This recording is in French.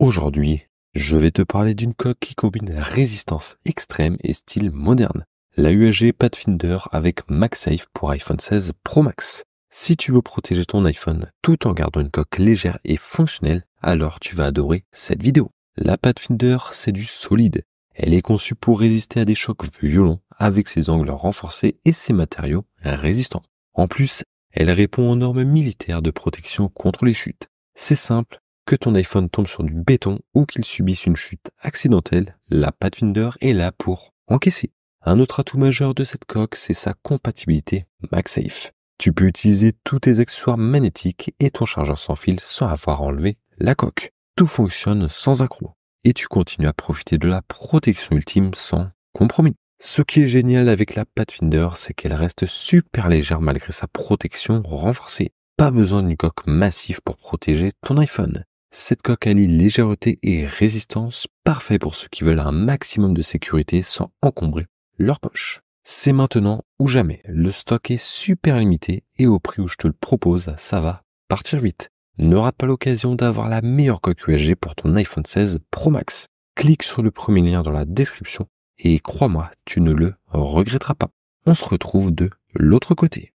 Aujourd'hui, je vais te parler d'une coque qui combine résistance extrême et style moderne. La UAG Pathfinder avec MagSafe pour iPhone 16 Pro Max. Si tu veux protéger ton iPhone tout en gardant une coque légère et fonctionnelle, alors tu vas adorer cette vidéo. La Pathfinder, c'est du solide. Elle est conçue pour résister à des chocs violents avec ses angles renforcés et ses matériaux résistants. En plus, elle répond aux normes militaires de protection contre les chutes. C'est simple, que ton iPhone tombe sur du béton ou qu'il subisse une chute accidentelle, la Pathfinder est là pour encaisser. Un autre atout majeur de cette coque, c'est sa compatibilité MagSafe. Tu peux utiliser tous tes accessoires magnétiques et ton chargeur sans fil sans avoir enlevé la coque. Tout fonctionne sans accroc et tu continues à profiter de la protection ultime sans compromis. Ce qui est génial avec la Pathfinder, c'est qu'elle reste super légère malgré sa protection renforcée. Pas besoin d'une coque massive pour protéger ton iPhone. Cette coque allie légèreté et résistance parfait pour ceux qui veulent un maximum de sécurité sans encombrer leur poche. C'est maintenant ou jamais. Le stock est super limité et au prix où je te le propose, ça va partir vite. rate pas l'occasion d'avoir la meilleure coque USG pour ton iPhone 16 Pro Max. Clique sur le premier lien dans la description et crois-moi, tu ne le regretteras pas. On se retrouve de l'autre côté.